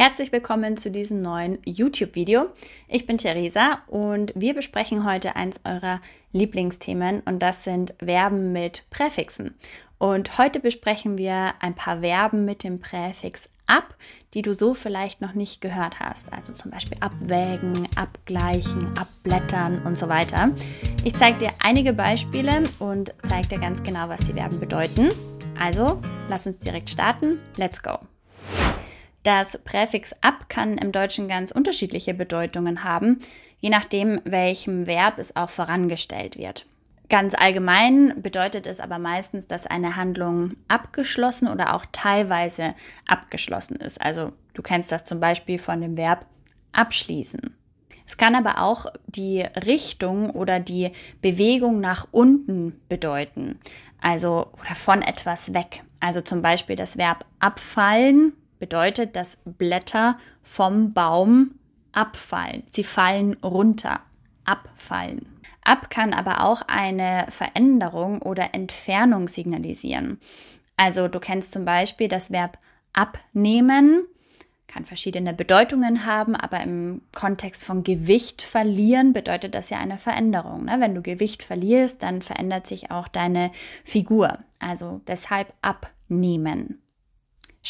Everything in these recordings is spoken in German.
Herzlich willkommen zu diesem neuen YouTube-Video. Ich bin Theresa und wir besprechen heute eins eurer Lieblingsthemen und das sind Verben mit Präfixen. Und heute besprechen wir ein paar Verben mit dem Präfix ab, die du so vielleicht noch nicht gehört hast. Also zum Beispiel abwägen, abgleichen, abblättern und so weiter. Ich zeige dir einige Beispiele und zeige dir ganz genau, was die Verben bedeuten. Also lass uns direkt starten. Let's go! Das Präfix ab kann im Deutschen ganz unterschiedliche Bedeutungen haben, je nachdem, welchem Verb es auch vorangestellt wird. Ganz allgemein bedeutet es aber meistens, dass eine Handlung abgeschlossen oder auch teilweise abgeschlossen ist. Also du kennst das zum Beispiel von dem Verb abschließen. Es kann aber auch die Richtung oder die Bewegung nach unten bedeuten, also oder von etwas weg. Also zum Beispiel das Verb abfallen bedeutet, dass Blätter vom Baum abfallen. Sie fallen runter, abfallen. Ab kann aber auch eine Veränderung oder Entfernung signalisieren. Also du kennst zum Beispiel das Verb abnehmen, kann verschiedene Bedeutungen haben, aber im Kontext von Gewicht verlieren bedeutet das ja eine Veränderung. Ne? Wenn du Gewicht verlierst, dann verändert sich auch deine Figur. Also deshalb abnehmen.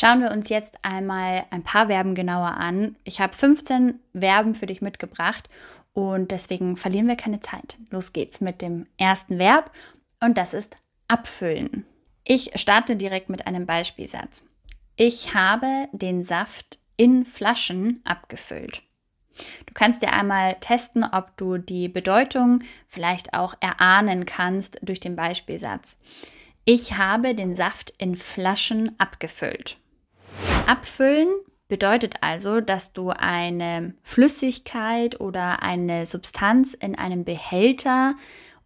Schauen wir uns jetzt einmal ein paar Verben genauer an. Ich habe 15 Verben für dich mitgebracht und deswegen verlieren wir keine Zeit. Los geht's mit dem ersten Verb und das ist abfüllen. Ich starte direkt mit einem Beispielsatz. Ich habe den Saft in Flaschen abgefüllt. Du kannst dir einmal testen, ob du die Bedeutung vielleicht auch erahnen kannst durch den Beispielsatz. Ich habe den Saft in Flaschen abgefüllt. Abfüllen bedeutet also, dass du eine Flüssigkeit oder eine Substanz in einen Behälter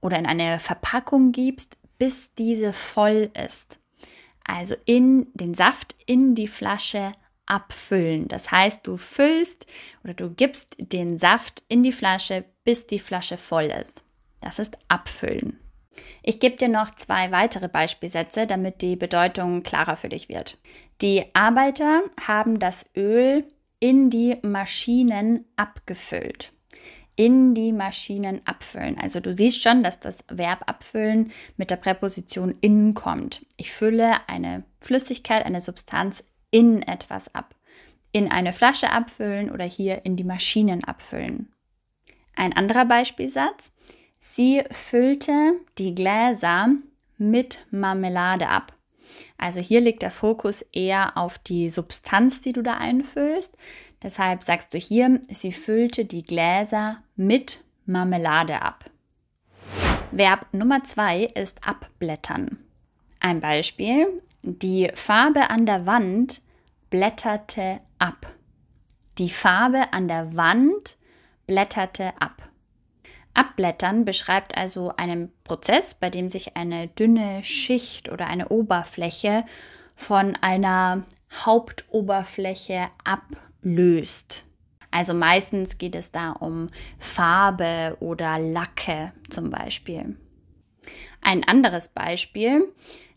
oder in eine Verpackung gibst, bis diese voll ist. Also in den Saft in die Flasche abfüllen. Das heißt, du füllst oder du gibst den Saft in die Flasche, bis die Flasche voll ist. Das ist abfüllen. Ich gebe dir noch zwei weitere Beispielsätze, damit die Bedeutung klarer für dich wird. Die Arbeiter haben das Öl in die Maschinen abgefüllt. In die Maschinen abfüllen. Also du siehst schon, dass das Verb abfüllen mit der Präposition in kommt. Ich fülle eine Flüssigkeit, eine Substanz in etwas ab. In eine Flasche abfüllen oder hier in die Maschinen abfüllen. Ein anderer Beispielsatz. Sie füllte die Gläser mit Marmelade ab. Also hier liegt der Fokus eher auf die Substanz, die du da einfüllst. Deshalb sagst du hier, sie füllte die Gläser mit Marmelade ab. Verb Nummer zwei ist abblättern. Ein Beispiel, die Farbe an der Wand blätterte ab. Die Farbe an der Wand blätterte ab. Abblättern beschreibt also einen Prozess, bei dem sich eine dünne Schicht oder eine Oberfläche von einer Hauptoberfläche ablöst. Also meistens geht es da um Farbe oder Lacke zum Beispiel. Ein anderes Beispiel.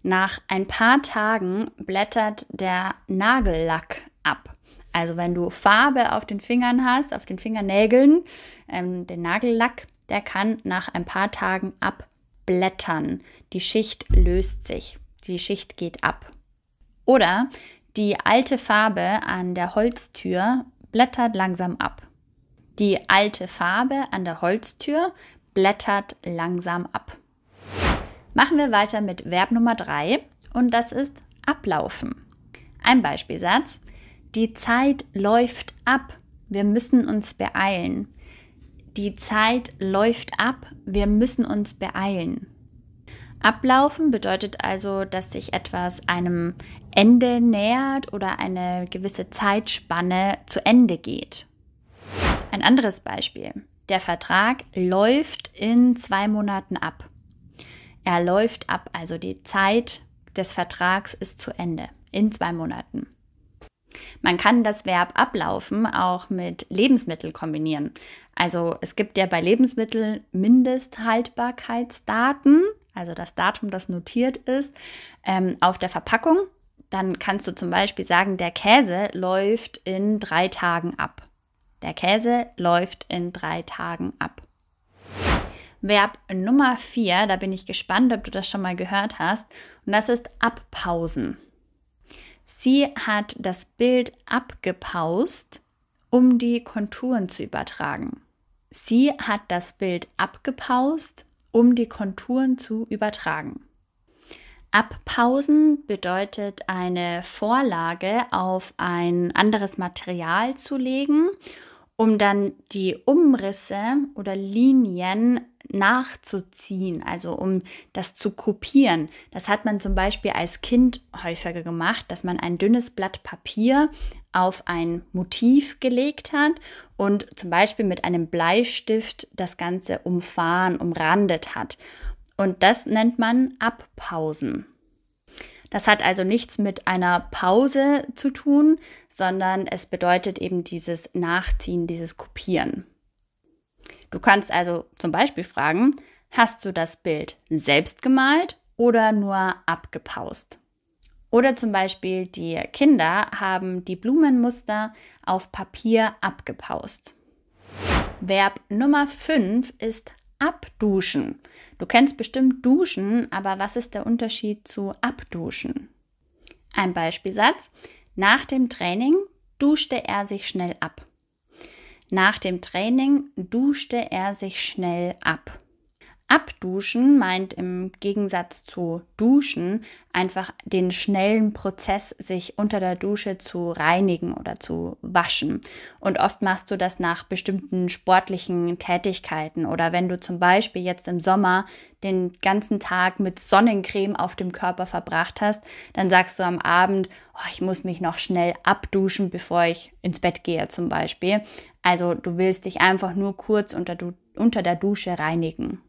Nach ein paar Tagen blättert der Nagellack ab. Also wenn du Farbe auf den Fingern hast, auf den Fingernägeln, ähm, den Nagellack, der kann nach ein paar Tagen abblättern. Die Schicht löst sich, die Schicht geht ab. Oder die alte Farbe an der Holztür blättert langsam ab. Die alte Farbe an der Holztür blättert langsam ab. Machen wir weiter mit Verb Nummer 3 und das ist ablaufen. Ein Beispielsatz. Die Zeit läuft ab. Wir müssen uns beeilen die Zeit läuft ab, wir müssen uns beeilen. Ablaufen bedeutet also, dass sich etwas einem Ende nähert oder eine gewisse Zeitspanne zu Ende geht. Ein anderes Beispiel. Der Vertrag läuft in zwei Monaten ab. Er läuft ab, also die Zeit des Vertrags ist zu Ende in zwei Monaten. Man kann das Verb ablaufen auch mit Lebensmittel kombinieren. Also es gibt ja bei Lebensmitteln Mindesthaltbarkeitsdaten, also das Datum, das notiert ist, ähm, auf der Verpackung. Dann kannst du zum Beispiel sagen, der Käse läuft in drei Tagen ab. Der Käse läuft in drei Tagen ab. Verb Nummer vier, da bin ich gespannt, ob du das schon mal gehört hast. Und das ist abpausen. Sie hat das Bild abgepaust, um die Konturen zu übertragen. Sie hat das Bild abgepaust, um die Konturen zu übertragen. Abpausen bedeutet eine Vorlage auf ein anderes Material zu legen um dann die Umrisse oder Linien nachzuziehen, also um das zu kopieren. Das hat man zum Beispiel als Kind häufiger gemacht, dass man ein dünnes Blatt Papier auf ein Motiv gelegt hat und zum Beispiel mit einem Bleistift das Ganze umfahren, umrandet hat. Und das nennt man Abpausen. Das hat also nichts mit einer Pause zu tun, sondern es bedeutet eben dieses Nachziehen, dieses Kopieren. Du kannst also zum Beispiel fragen, hast du das Bild selbst gemalt oder nur abgepaust? Oder zum Beispiel die Kinder haben die Blumenmuster auf Papier abgepaust. Verb Nummer 5 ist Abduschen. Du kennst bestimmt Duschen, aber was ist der Unterschied zu Abduschen? Ein Beispielsatz. Nach dem Training duschte er sich schnell ab. Nach dem Training duschte er sich schnell ab. Abduschen meint im Gegensatz zu Duschen einfach den schnellen Prozess, sich unter der Dusche zu reinigen oder zu waschen. Und oft machst du das nach bestimmten sportlichen Tätigkeiten oder wenn du zum Beispiel jetzt im Sommer den ganzen Tag mit Sonnencreme auf dem Körper verbracht hast, dann sagst du am Abend, oh, ich muss mich noch schnell abduschen, bevor ich ins Bett gehe zum Beispiel. Also du willst dich einfach nur kurz unter, unter der Dusche reinigen.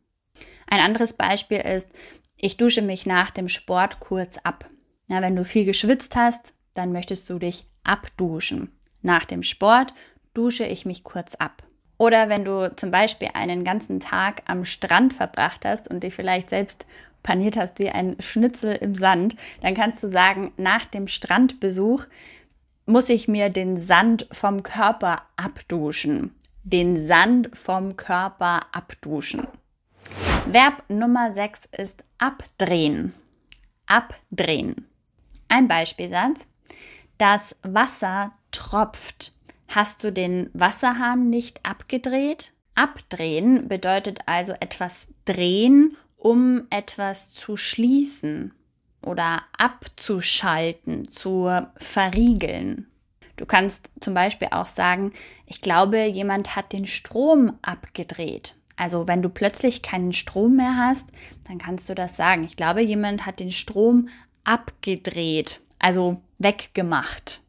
Ein anderes Beispiel ist, ich dusche mich nach dem Sport kurz ab. Ja, wenn du viel geschwitzt hast, dann möchtest du dich abduschen. Nach dem Sport dusche ich mich kurz ab. Oder wenn du zum Beispiel einen ganzen Tag am Strand verbracht hast und dich vielleicht selbst paniert hast wie ein Schnitzel im Sand, dann kannst du sagen, nach dem Strandbesuch muss ich mir den Sand vom Körper abduschen. Den Sand vom Körper abduschen. Verb Nummer 6 ist abdrehen. Abdrehen. Ein Beispielsatz. Das Wasser tropft. Hast du den Wasserhahn nicht abgedreht? Abdrehen bedeutet also etwas drehen, um etwas zu schließen oder abzuschalten, zu verriegeln. Du kannst zum Beispiel auch sagen, ich glaube, jemand hat den Strom abgedreht. Also wenn du plötzlich keinen Strom mehr hast, dann kannst du das sagen. Ich glaube, jemand hat den Strom abgedreht, also weggemacht.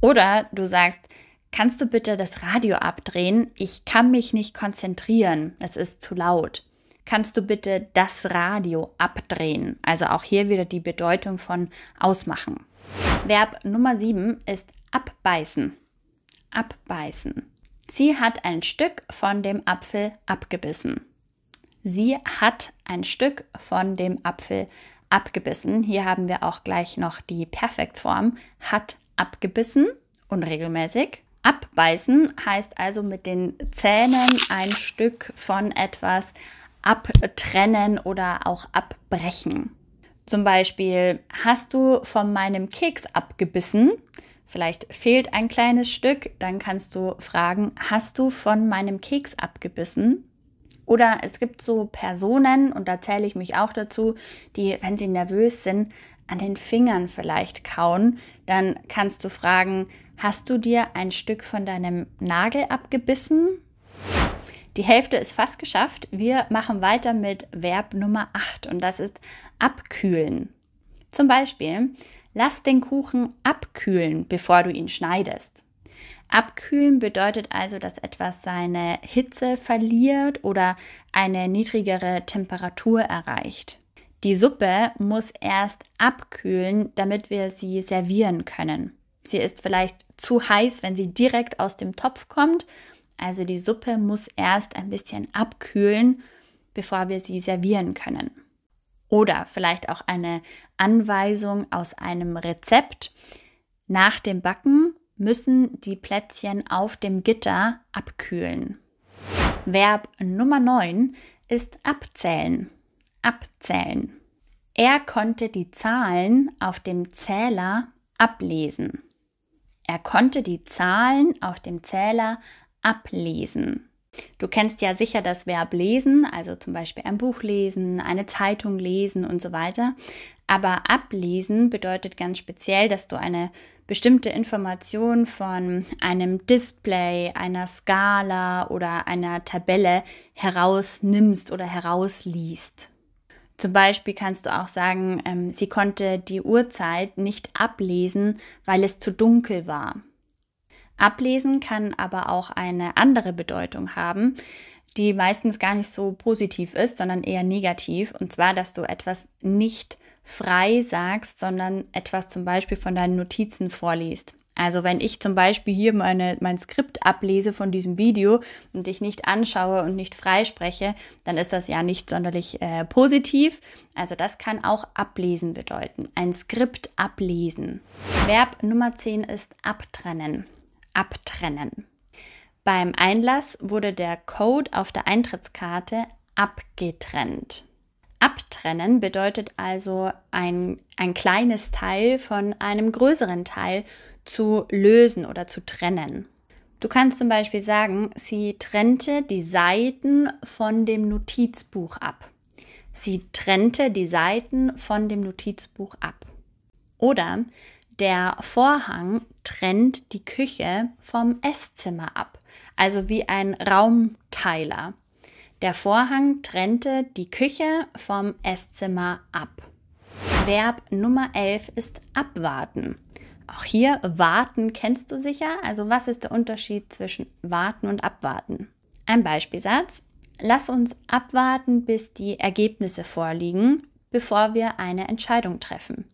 Oder du sagst, kannst du bitte das Radio abdrehen? Ich kann mich nicht konzentrieren, es ist zu laut. Kannst du bitte das Radio abdrehen? Also auch hier wieder die Bedeutung von ausmachen. Verb Nummer 7 ist abbeißen. Abbeißen. Sie hat ein Stück von dem Apfel abgebissen. Sie hat ein Stück von dem Apfel abgebissen. Hier haben wir auch gleich noch die Perfektform. Hat abgebissen, unregelmäßig. Abbeißen heißt also mit den Zähnen ein Stück von etwas abtrennen oder auch abbrechen. Zum Beispiel, hast du von meinem Keks abgebissen? Vielleicht fehlt ein kleines Stück, dann kannst du fragen, hast du von meinem Keks abgebissen? Oder es gibt so Personen, und da zähle ich mich auch dazu, die, wenn sie nervös sind, an den Fingern vielleicht kauen. Dann kannst du fragen, hast du dir ein Stück von deinem Nagel abgebissen? Die Hälfte ist fast geschafft. Wir machen weiter mit Verb Nummer 8 und das ist abkühlen. Zum Beispiel, Lass den Kuchen abkühlen, bevor du ihn schneidest. Abkühlen bedeutet also, dass etwas seine Hitze verliert oder eine niedrigere Temperatur erreicht. Die Suppe muss erst abkühlen, damit wir sie servieren können. Sie ist vielleicht zu heiß, wenn sie direkt aus dem Topf kommt. Also die Suppe muss erst ein bisschen abkühlen, bevor wir sie servieren können oder vielleicht auch eine Anweisung aus einem Rezept. Nach dem Backen müssen die Plätzchen auf dem Gitter abkühlen. Verb Nummer 9 ist abzählen. Abzählen. Er konnte die Zahlen auf dem Zähler ablesen. Er konnte die Zahlen auf dem Zähler ablesen. Du kennst ja sicher das Verb lesen, also zum Beispiel ein Buch lesen, eine Zeitung lesen und so weiter. Aber ablesen bedeutet ganz speziell, dass du eine bestimmte Information von einem Display, einer Skala oder einer Tabelle herausnimmst oder herausliest. Zum Beispiel kannst du auch sagen, ähm, sie konnte die Uhrzeit nicht ablesen, weil es zu dunkel war. Ablesen kann aber auch eine andere Bedeutung haben, die meistens gar nicht so positiv ist, sondern eher negativ. Und zwar, dass du etwas nicht frei sagst, sondern etwas zum Beispiel von deinen Notizen vorliest. Also wenn ich zum Beispiel hier meine, mein Skript ablese von diesem Video und dich nicht anschaue und nicht freispreche, dann ist das ja nicht sonderlich äh, positiv. Also das kann auch ablesen bedeuten. Ein Skript ablesen. Verb Nummer 10 ist abtrennen abtrennen. Beim Einlass wurde der Code auf der Eintrittskarte abgetrennt. Abtrennen bedeutet also ein, ein kleines Teil von einem größeren Teil zu lösen oder zu trennen. Du kannst zum Beispiel sagen, sie trennte die Seiten von dem Notizbuch ab. Sie trennte die Seiten von dem Notizbuch ab. Oder der Vorhang trennt die Küche vom Esszimmer ab, also wie ein Raumteiler. Der Vorhang trennte die Küche vom Esszimmer ab. Verb Nummer 11 ist abwarten. Auch hier warten kennst du sicher. Also was ist der Unterschied zwischen warten und abwarten? Ein Beispielsatz. Lass uns abwarten, bis die Ergebnisse vorliegen, bevor wir eine Entscheidung treffen.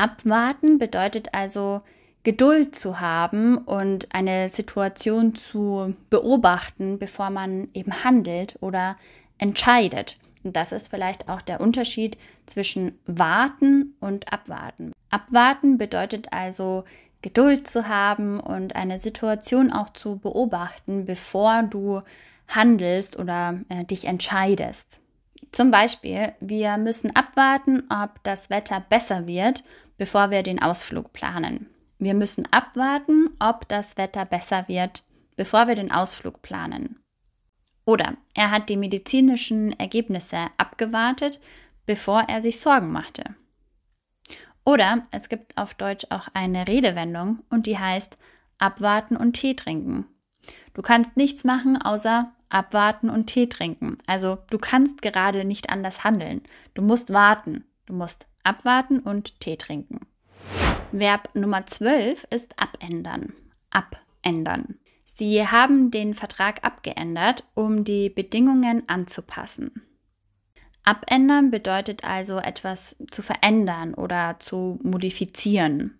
Abwarten bedeutet also Geduld zu haben und eine Situation zu beobachten, bevor man eben handelt oder entscheidet. Und das ist vielleicht auch der Unterschied zwischen warten und abwarten. Abwarten bedeutet also Geduld zu haben und eine Situation auch zu beobachten, bevor du handelst oder äh, dich entscheidest. Zum Beispiel, wir müssen abwarten, ob das Wetter besser wird, bevor wir den Ausflug planen. Wir müssen abwarten, ob das Wetter besser wird, bevor wir den Ausflug planen. Oder er hat die medizinischen Ergebnisse abgewartet, bevor er sich Sorgen machte. Oder es gibt auf Deutsch auch eine Redewendung und die heißt abwarten und Tee trinken. Du kannst nichts machen, außer abwarten und Tee trinken. Also du kannst gerade nicht anders handeln. Du musst warten. Du musst abwarten und Tee trinken. Verb Nummer 12 ist abändern. Abändern. Sie haben den Vertrag abgeändert, um die Bedingungen anzupassen. Abändern bedeutet also etwas zu verändern oder zu modifizieren.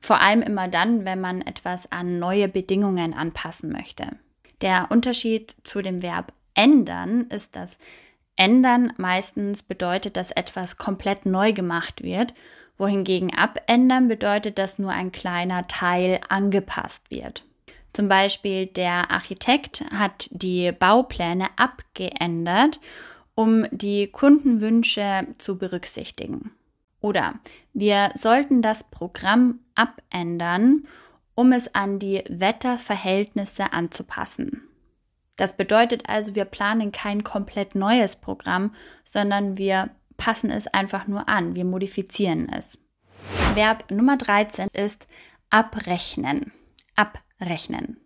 Vor allem immer dann, wenn man etwas an neue Bedingungen anpassen möchte. Der Unterschied zu dem Verb ändern ist, dass ändern meistens bedeutet, dass etwas komplett neu gemacht wird, wohingegen abändern bedeutet, dass nur ein kleiner Teil angepasst wird. Zum Beispiel der Architekt hat die Baupläne abgeändert, um die Kundenwünsche zu berücksichtigen. Oder wir sollten das Programm abändern, um es an die Wetterverhältnisse anzupassen. Das bedeutet also, wir planen kein komplett neues Programm, sondern wir passen es einfach nur an, wir modifizieren es. Verb Nummer 13 ist abrechnen. Abrechnen.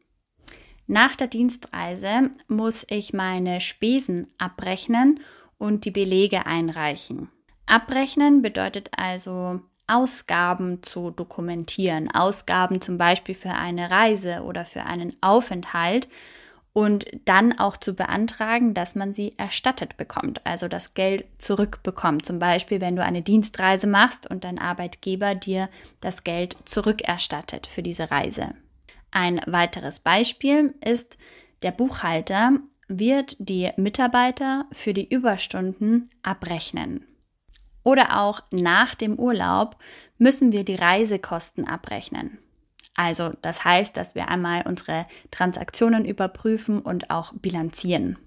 Nach der Dienstreise muss ich meine Spesen abrechnen und die Belege einreichen. Abrechnen bedeutet also Ausgaben zu dokumentieren. Ausgaben zum Beispiel für eine Reise oder für einen Aufenthalt und dann auch zu beantragen, dass man sie erstattet bekommt, also das Geld zurückbekommt. Zum Beispiel, wenn du eine Dienstreise machst und dein Arbeitgeber dir das Geld zurückerstattet für diese Reise. Ein weiteres Beispiel ist, der Buchhalter wird die Mitarbeiter für die Überstunden abrechnen oder auch nach dem Urlaub müssen wir die Reisekosten abrechnen. Also das heißt, dass wir einmal unsere Transaktionen überprüfen und auch bilanzieren.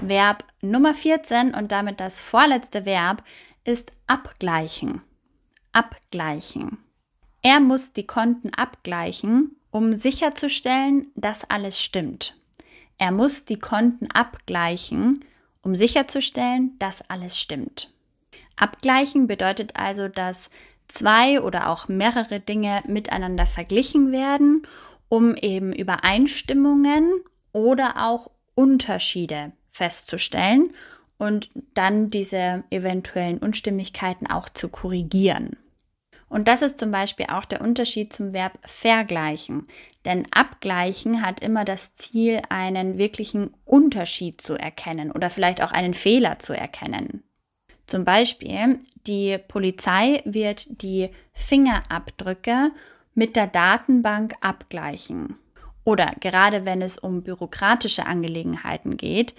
Verb Nummer 14 und damit das vorletzte Verb ist abgleichen. Abgleichen. Er muss die Konten abgleichen, um sicherzustellen, dass alles stimmt. Er muss die Konten abgleichen, um sicherzustellen, dass alles stimmt. Abgleichen bedeutet also, dass zwei oder auch mehrere Dinge miteinander verglichen werden, um eben Übereinstimmungen oder auch Unterschiede festzustellen und dann diese eventuellen Unstimmigkeiten auch zu korrigieren. Und das ist zum Beispiel auch der Unterschied zum Verb vergleichen. Denn abgleichen hat immer das Ziel, einen wirklichen Unterschied zu erkennen oder vielleicht auch einen Fehler zu erkennen. Zum Beispiel, die Polizei wird die Fingerabdrücke mit der Datenbank abgleichen. Oder gerade wenn es um bürokratische Angelegenheiten geht,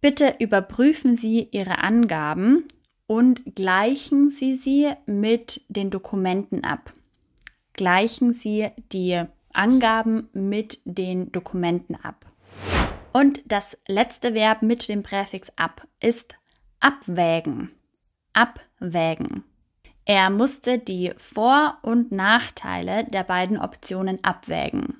bitte überprüfen Sie Ihre Angaben und gleichen Sie sie mit den Dokumenten ab. Gleichen Sie die Angaben mit den Dokumenten ab. Und das letzte Verb mit dem Präfix ab ist Abwägen. Abwägen. Er musste die Vor- und Nachteile der beiden Optionen abwägen.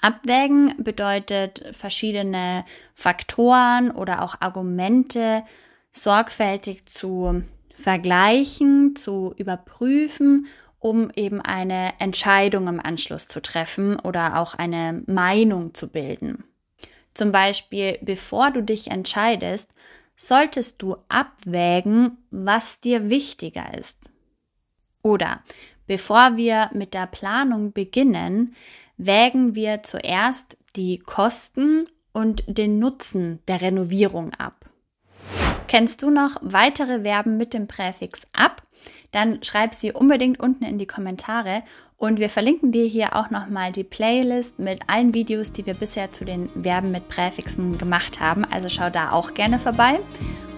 Abwägen bedeutet verschiedene Faktoren oder auch Argumente sorgfältig zu vergleichen, zu überprüfen, um eben eine Entscheidung im Anschluss zu treffen oder auch eine Meinung zu bilden. Zum Beispiel, bevor du dich entscheidest, solltest du abwägen, was dir wichtiger ist. Oder bevor wir mit der Planung beginnen, wägen wir zuerst die Kosten und den Nutzen der Renovierung ab. Kennst du noch weitere Verben mit dem Präfix ab? Dann schreib sie unbedingt unten in die Kommentare und wir verlinken dir hier auch nochmal die Playlist mit allen Videos, die wir bisher zu den Verben mit Präfixen gemacht haben. Also schau da auch gerne vorbei.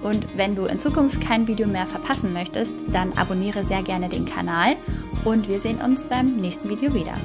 Und wenn du in Zukunft kein Video mehr verpassen möchtest, dann abonniere sehr gerne den Kanal und wir sehen uns beim nächsten Video wieder.